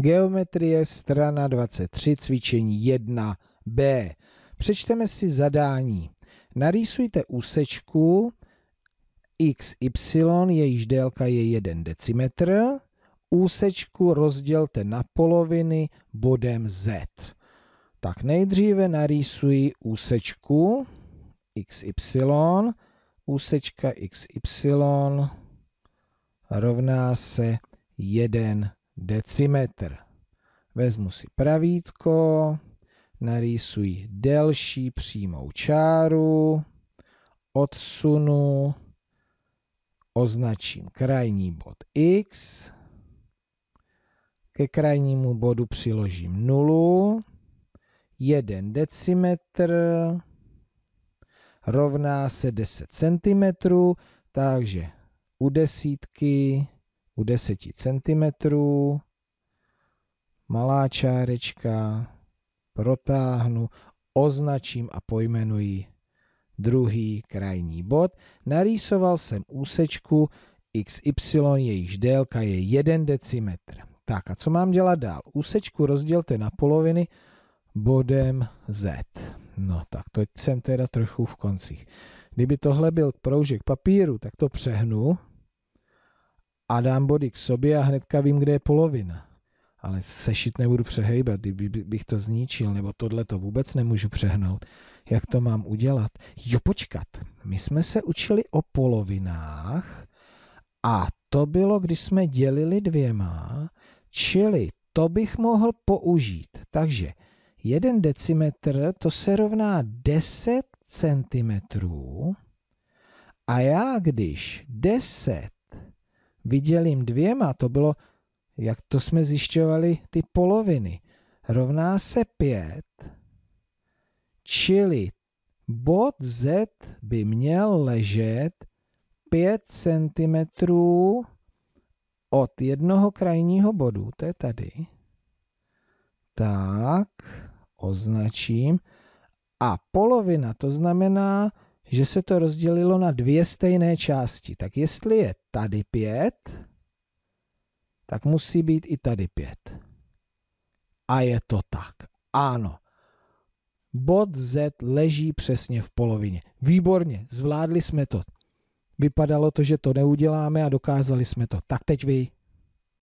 Geometrie strana 23, cvičení 1b. Přečteme si zadání. Narýsujte úsečku XY, jejíž délka je 1 decimetr. Úsečku rozdělte na poloviny bodem Z. Tak nejdříve narýsuji úsečku XY. Úsečka XY rovná se 1 decimetr. Vezmu si pravítko, narýsuji delší přímou čáru, odsunu, označím krajní bod x, ke krajnímu bodu přiložím nulu, jeden decimetr rovná se 10 cm, takže u desítky u 10 cm, malá čárečka, protáhnu, označím a pojmenuji druhý krajní bod. Narýsoval jsem úsečku XY, jejíž délka je 1 decimetr. Tak a co mám dělat dál? Úsečku rozdělte na poloviny bodem Z. No tak to jsem teda trochu v koncích. Kdyby tohle byl proužek papíru, tak to přehnu a dám body k sobě a hnedka vím, kde je polovina. Ale sešit nebudu přehejbat, kdybych to zničil, nebo tohle to vůbec nemůžu přehnout. Jak to mám udělat? Jo, počkat, my jsme se učili o polovinách a to bylo, když jsme dělili dvěma, čili to bych mohl použít. Takže jeden decimetr to se rovná 10 centimetrů a já když 10 jim dvěma, to bylo, jak to jsme zjišťovali, ty poloviny, rovná se pět. čili bod Z by měl ležet 5 cm od jednoho krajního bodu, to je tady, tak označím, a polovina, to znamená že se to rozdělilo na dvě stejné části. Tak jestli je tady pět, tak musí být i tady pět. A je to tak. Ano. Bod Z leží přesně v polovině. Výborně, zvládli jsme to. Vypadalo to, že to neuděláme a dokázali jsme to. Tak teď vy.